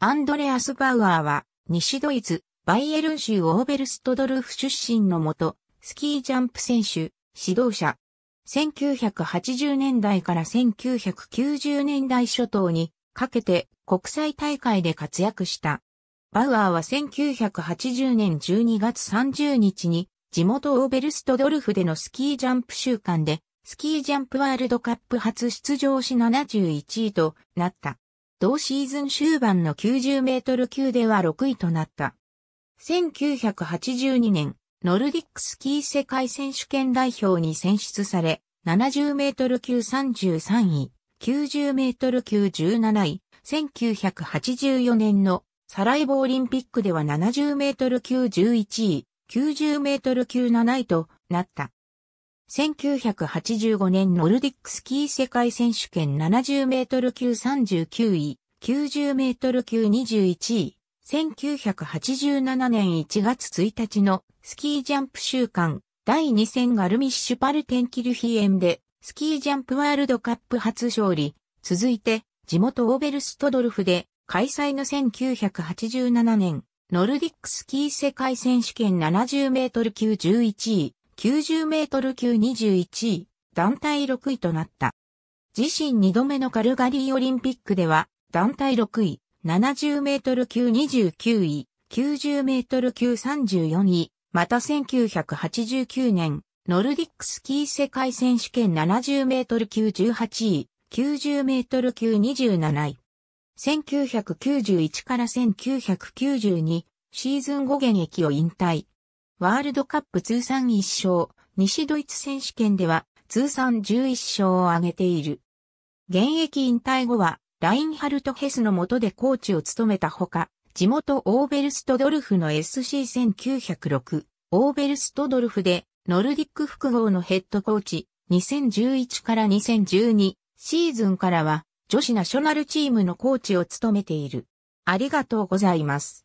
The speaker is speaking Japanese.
アンドレアス・バウアーは、西ドイツ、バイエルン州オーベルストドルフ出身のもと、スキージャンプ選手、指導者。1980年代から1990年代初頭にかけて国際大会で活躍した。バウアーは1980年12月30日に地元オーベルストドルフでのスキージャンプ週間でスキージャンプワールドカップ初出場し71位となった。同シーズン終盤の90メートル級では6位となった。1982年、ノルディックスキー世界選手権代表に選出され、70メートル級33位、90メートル級17位、1984年のサライボオリンピックでは70メートル級11位、90メートル級7位となった。1985年ノルディックスキー世界選手権70メートル級39位、90メートル級21位、1987年1月1日のスキージャンプ週間第2戦ガルミッシュパルテンキルヒエンでスキージャンプワールドカップ初勝利、続いて地元オーベルストドルフで開催の1987年ノルディックスキー世界選手権70メートル級11位、90メートル級21位、団体6位となった。自身2度目のカルガリーオリンピックでは、団体6位、70メートル級29位、90メートル級34位、また1989年、ノルディックスキー世界選手権70メートル級18位、90メートル級27位。1991から1992シーズン後現役を引退。ワールドカップ通算1勝、西ドイツ選手権では通算11勝を挙げている。現役引退後は、ラインハルト・ヘスの下でコーチを務めたほか、地元オーベルストドルフの SC1906、オーベルストドルフでノルディック複合のヘッドコーチ、2011から2012シーズンからは女子ナショナルチームのコーチを務めている。ありがとうございます。